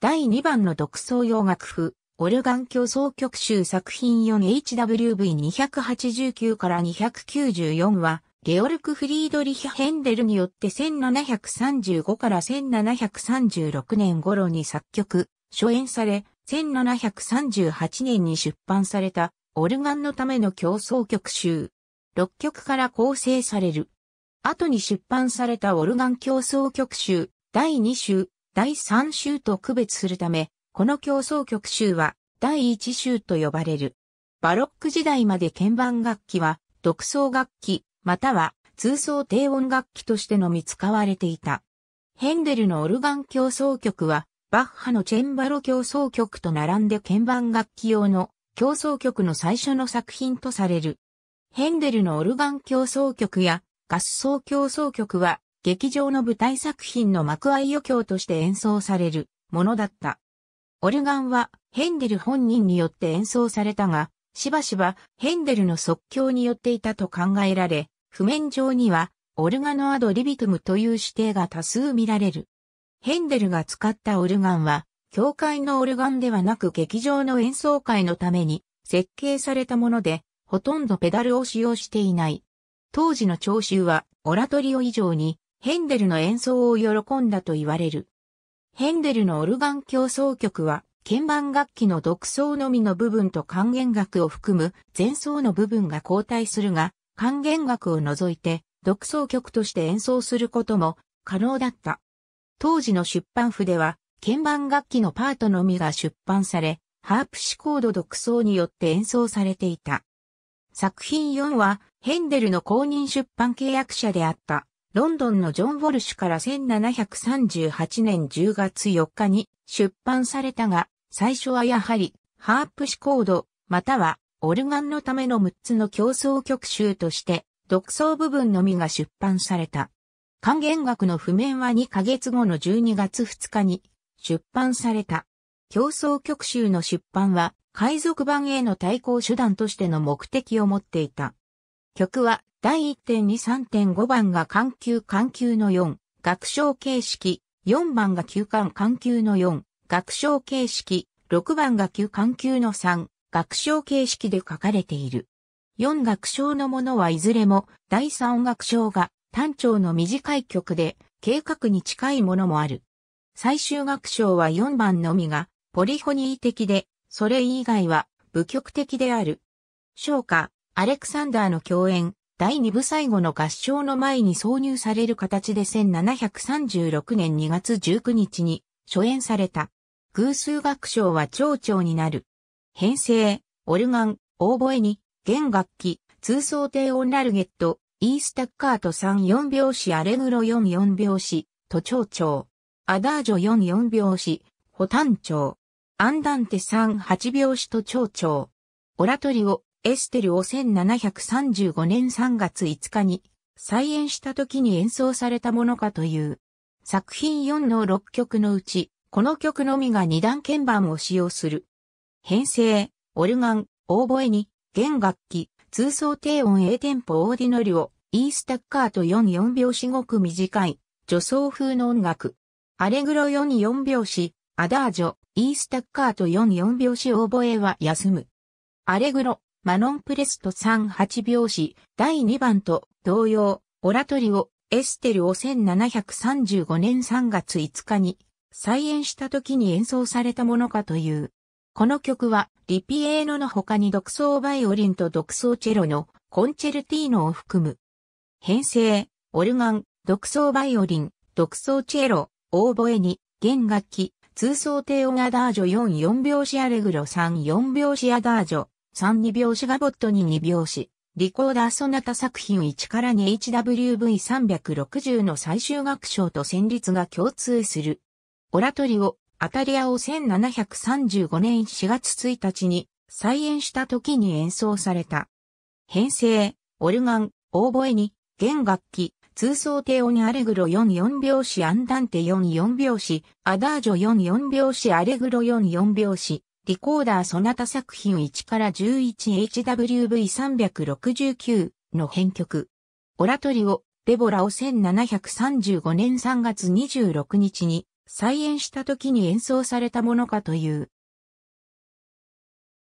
第2番の独奏用楽譜、オルガン競争曲集作品 4HWV289 から294は、ゲオルク・フリードリヒ・ヘンデルによって1735から1736年頃に作曲、初演され、1738年に出版された、オルガンのための競争曲集。6曲から構成される。後に出版されたオルガン競争曲集、第2集、第3州と区別するため、この競争曲州は第1州と呼ばれる。バロック時代まで鍵盤楽器は独奏楽器、または通奏低音楽器としてのみ使われていた。ヘンデルのオルガン競争曲は、バッハのチェンバロ競争曲と並んで鍵盤楽器用の競争曲の最初の作品とされる。ヘンデルのオルガン競争曲や合奏競争曲は劇場の舞台作品の幕合余興として演奏されるものだった。オルガンはヘンデル本人によって演奏されたが、しばしばヘンデルの即興によっていたと考えられ、譜面上にはオルガノアドリビトムという指定が多数見られる。ヘンデルが使ったオルガンは、教会のオルガンではなく劇場の演奏会のために設計されたもので、ほとんどペダルを使用していない。当時の聴衆は、オラトリオ以上にヘンデルの演奏を喜んだと言われる。ヘンデルのオルガン競奏曲は、鍵盤楽器の独奏のみの部分と還元楽を含む前奏の部分が交代するが、還元楽を除いて独奏曲として演奏することも可能だった。当時の出版譜では、鍵盤楽器のパートのみが出版され、ハープシコード独奏によって演奏されていた。作品4は、ヘンデルの公認出版契約者であったロンドンのジョン・ウォルシュから1738年10月4日に出版されたが、最初はやはり、ハープシコード、または、オルガンのための6つの競争曲集として、独奏部分のみが出版された。還元楽の譜面は2ヶ月後の12月2日に出版された。競争曲集の出版は海賊版への対抗手段としての目的を持っていた。曲は第1.2.3.5番が緩急緩急の4、学章形式、4番が球館緩急の4、学章形式、6番が球緩急の3、学章形式で書かれている。4学章のものはいずれも第3学章が単調の短い曲で計画に近いものもある。最終学章は4番のみがポリフォニー的で、それ以外は部曲的である。章華、アレクサンダーの共演、第2部最後の合唱の前に挿入される形で1736年2月19日に初演された。偶数楽章は長調になる。編成、オルガン、オーボエに、弦楽器、通奏低音ラルゲット、イースタッカート34拍子アレグロ44拍子、都長調。アダージョ44拍子、ホタン調。アンダンテ38拍子と長調。オラトリオ、エステルを1735年3月5日に再演した時に演奏されたものかという。作品4の6曲のうち、この曲のみが2段鍵盤を使用する。編成、オルガン、オーボエに、弦楽器、通奏低音 A テンポオーディノリオ、E スタッカート44拍子ごく短い、女装風の音楽。アレグロ44拍子、アダージョ、E スタッカート44拍子オーボエは休む。アレグロ、マノンプレスト38拍子、第2番と同様、オラトリオ、エステルを1735年3月5日に再演した時に演奏されたものかという。この曲は、リピエーノの他に独奏バイオリンと独奏チェロのコンチェルティーノを含む。編成、オルガン、独奏バイオリン、独奏チェロ、オーボエに、弦楽器、通奏低音アダージョ44拍子アレグロ34拍子アダージョ、3二拍子ガボットに二拍子、リコーダーソナタ作品1から 2HWV360 の最終楽章と旋律が共通する。オラトリオ、アタリアを1735年4月1日に再演した時に演奏された。編成、オルガン、オーボエに、弦楽器、通奏低音にアレグロ44拍子アンダンテ44拍子、アダージョ44拍子アレグロ44拍子、リコーダーソナタ作品1から 11HWV369 の編曲。オラトリオ、デボラを1735年3月26日に再演した時に演奏されたものかという。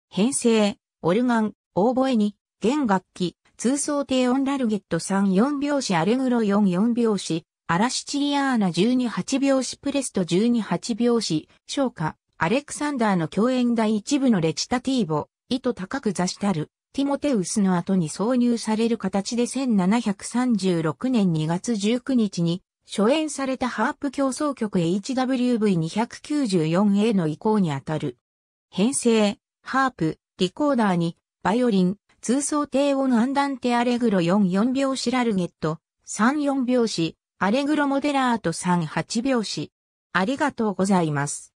編成、オルガン、オーボエに、弦楽器、通奏低音ラルゲット34拍子アレグロ44拍子、アラシチリアーナ128拍子プレスト128拍子、昇華、アレクサンダーの共演第一部のレチタティーボ、意図高く座したる、ティモテウスの後に挿入される形で1736年2月19日に初演されたハープ競争曲 HWV294A の移行にあたる。編成、ハープ、リコーダーに、バイオリン、通奏低音アンダンテアレグロ44拍子ラルゲット、34拍子、アレグロモデラート38拍子。ありがとうございます。